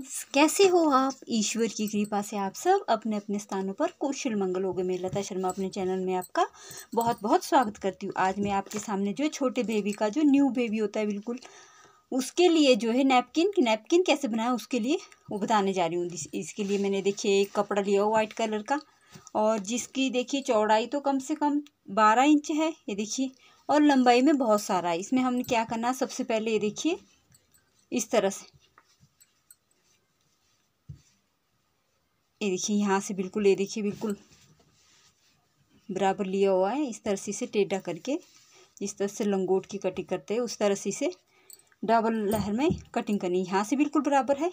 friends कैसे हो आप ईश्वर की कृपा से आप सब अपने अपने स्थानों पर कुशल मंगल हो गए मैं लता शर्मा अपने चैनल में आपका बहुत बहुत स्वागत करती हूँ आज मैं आपके सामने जो है छोटे बेबी का जो न्यू बेबी होता है बिल्कुल उसके लिए जो है नैपकिन नैपकिन कैसे बनाया उसके लिए वो बताने जा रही हूँ इसके लिए मैंने देखिए एक कपड़ा लिया हुआ वाइट कलर का और जिसकी देखिए चौड़ाई तो कम से कम बारह इंच है ये देखिए और लंबाई में बहुत सारा है इसमें हमने क्या करना सबसे पहले ये देखिए इस तरह से ये देखिए यहाँ से बिल्कुल ये देखिए बिल्कुल बराबर लिया हुआ है इस तरह से इसे टेढ़ा करके जिस तरह से लंगोट की कटिंग करते हैं उस तरह से इसे डबल लहर में कटिंग करनी यहाँ से बिल्कुल बराबर है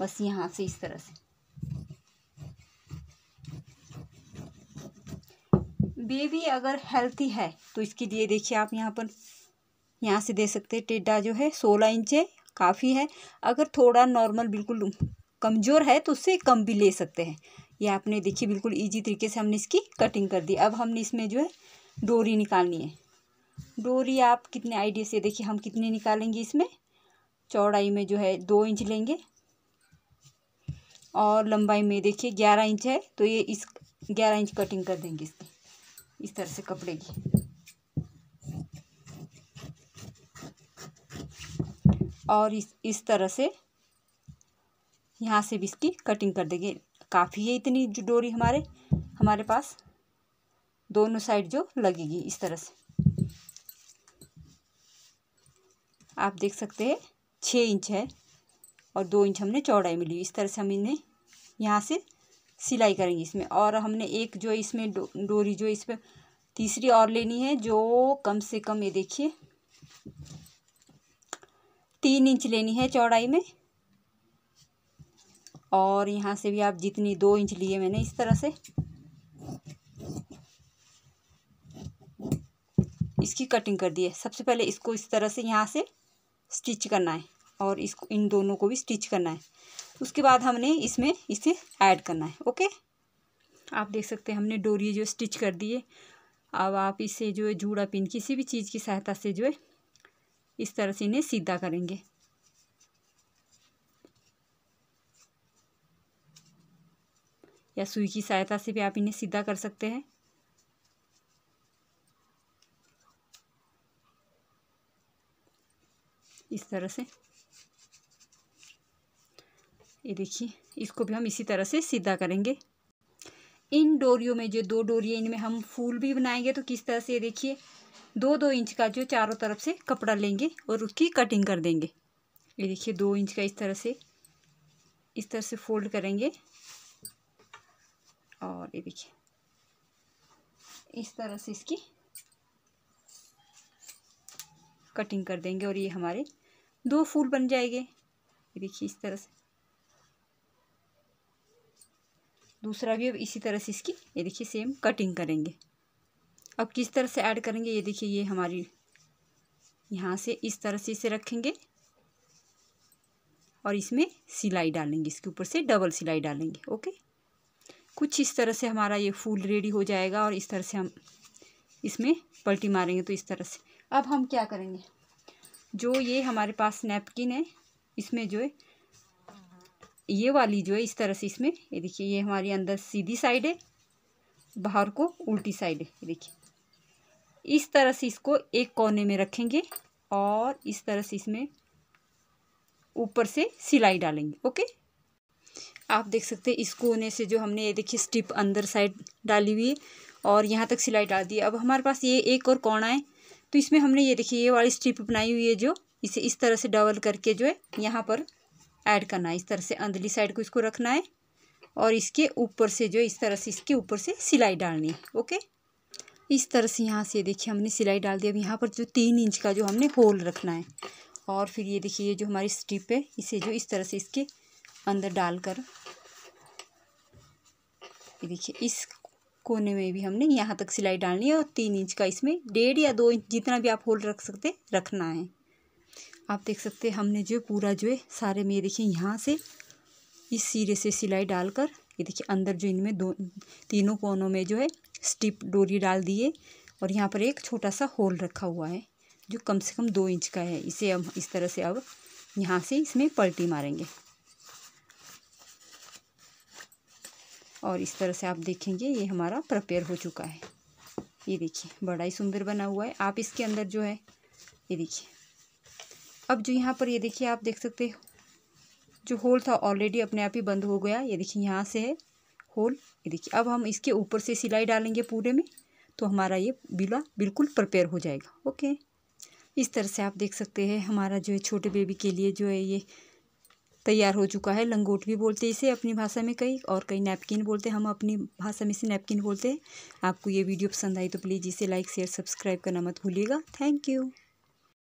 बस यहाँ से इस तरह से बेबी अगर हेल्थी है तो इसके लिए देखिए आप यहाँ पर यहाँ से दे सकते हैं टेढ़ा जो है सोलह इंच है काफ़ी है अगर थोड़ा नॉर्मल बिल्कुल कमज़ोर है तो उससे कम भी ले सकते हैं ये आपने देखिए बिल्कुल इजी तरीके से हमने इसकी कटिंग कर दी अब हमने इसमें जो है डोरी निकालनी है डोरी आप कितने आइडिया से देखिए हम कितने निकालेंगे इसमें चौड़ाई में जो है दो इंच लेंगे और लंबाई में देखिए ग्यारह इंच है तो ये इस ग्यारह इंच कटिंग कर देंगे इसकी इस तरह से कपड़े की और इस इस तरह से यहाँ से भी इसकी कटिंग कर देंगे काफ़ी है इतनी जो डोरी हमारे हमारे पास दोनों साइड जो लगेगी इस तरह से आप देख सकते हैं छः इंच है और दो इंच हमने चौड़ाई मिली इस तरह से हम इन्हें यहाँ से सिलाई करेंगे इसमें और हमने एक जो इसमें डोरी जो इस पर तीसरी और लेनी है जो कम से कम ये देखिए तीन इंच लेनी है चौड़ाई में और यहाँ से भी आप जितनी दो इंच लिए मैंने इस तरह से इसकी कटिंग कर दी है सबसे पहले इसको इस तरह से यहाँ से स्टिच करना है और इसको इन दोनों को भी स्टिच करना है उसके बाद हमने इसमें इसे ऐड करना है ओके आप देख सकते हैं हमने डोरी जो स्टिच कर दी है अब आप इसे जो है जूड़ा पिन किसी भी चीज़ की सहायता से जो है इस तरह से इन्हें सीधा करेंगे या सुई की सहायता से भी आप इन्हें सीधा कर सकते हैं इस तरह से ये देखिए इसको भी हम इसी तरह से सीधा करेंगे इन डोरियों में जो दो डोरी है इनमें हम फूल भी बनाएंगे तो किस तरह से ये देखिए दो दो इंच का जो चारों तरफ से कपड़ा लेंगे और उसकी कटिंग कर देंगे ये देखिए दो इंच का इस तरह से इस तरह से फोल्ड करेंगे और ये देखिए इस तरह से इसकी कटिंग कर देंगे और ये हमारे दो फूल बन जाएंगे ये देखिए इस तरह से दूसरा भी अब इसी तरह से इसकी ये देखिए सेम कटिंग करेंगे अब किस तरह से ऐड करेंगे ये देखिए ये हमारी यहाँ से इस तरह से इसे रखेंगे और इसमें सिलाई डालेंगे इसके ऊपर से डबल सिलाई डालेंगे ओके कुछ इस तरह से हमारा ये फूल रेडी हो जाएगा और इस तरह से हम इसमें पलटी मारेंगे तो इस तरह से अब हम क्या करेंगे जो ये हमारे पास नैपकिन है इसमें जो है ये वाली जो है इस तरह से इसमें ये देखिए ये हमारी अंदर सीधी साइड है बाहर को उल्टी साइड है ये देखिए इस तरह से इसको एक कोने में रखेंगे और इस तरह से इसमें ऊपर से सिलाई डालेंगे ओके आप देख सकते हैं इस कोने से जो हमने ये देखिए स्टिप अंदर साइड डाली हुई है और यहाँ तक सिलाई डाल दी अब हमारे पास ये एक और कोना है तो इसमें हमने ये देखिए ये वाली स्टिप बनाई हुई है जो इसे इस तरह से डबल करके जो है यहाँ पर ऐड करना है इस तरह से अंदरली साइड को इसको रखना है और इसके ऊपर से जो इस तरह से इसके ऊपर से सिलाई डालनी है ओके इस तरह से यहाँ से देखिए हमने सिलाई डाल दी अब यहाँ पर जो तीन इंच का जो हमने होल रखना है और फिर ये देखिए ये जो हमारी स्ट्रिप है इसे जो इस तरह से इसके अंदर डालकर ये देखिए इस कोने में भी हमने यहाँ तक सिलाई डालनी है और तीन इंच का इसमें डेढ़ या दो इंच जितना भी आप होल रख सकते रखना है आप देख सकते हैं हमने जो पूरा जो है सारे में ये देखिए यहाँ से इस सिरे से सिलाई डालकर ये देखिए अंदर जो इनमें दो तीनों कोनों में जो है स्टिप डोरी डाल दिए और यहाँ पर एक छोटा सा होल रखा हुआ है जो कम से कम दो इंच का है इसे हम इस तरह से अब यहाँ से इसमें पलटी मारेंगे और इस तरह से आप देखेंगे ये हमारा प्रपेयर हो चुका है ये देखिए बड़ा ही सुंदर बना हुआ है आप इसके अंदर जो है ये देखिए अब जो यहाँ पर ये देखिए आप देख सकते हो जो होल था ऑलरेडी अपने आप ही बंद हो गया ये देखिए यहाँ से है होल ये देखिए अब हम इसके ऊपर से सिलाई डालेंगे पूरे में तो हमारा ये बिला बिल्कुल प्रपेयर हो जाएगा ओके इस तरह से आप देख सकते हैं हमारा जो है छोटे बेबी के लिए जो है ये तैयार हो चुका है लंगोट भी बोलते इसे अपनी भाषा में कई और कई नैपकिन बोलते हम अपनी भाषा में इसे नैपकिन बोलते हैं आपको ये वीडियो पसंद आई तो प्लीज़ इसे लाइक शेयर सब्सक्राइब करना मत भूलिएगा थैंक यू